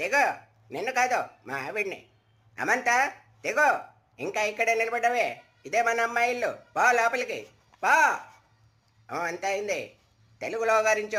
దిగో నిన్ను కాదు మా ఆవిడ్ని అమంత దిగో ఇంకా ఇక్కడే నిలబడ్డవే ఇదే మన అమ్మాయిల్లు పా లోపలికి పా అంత అయింది తెలుగులో గారించు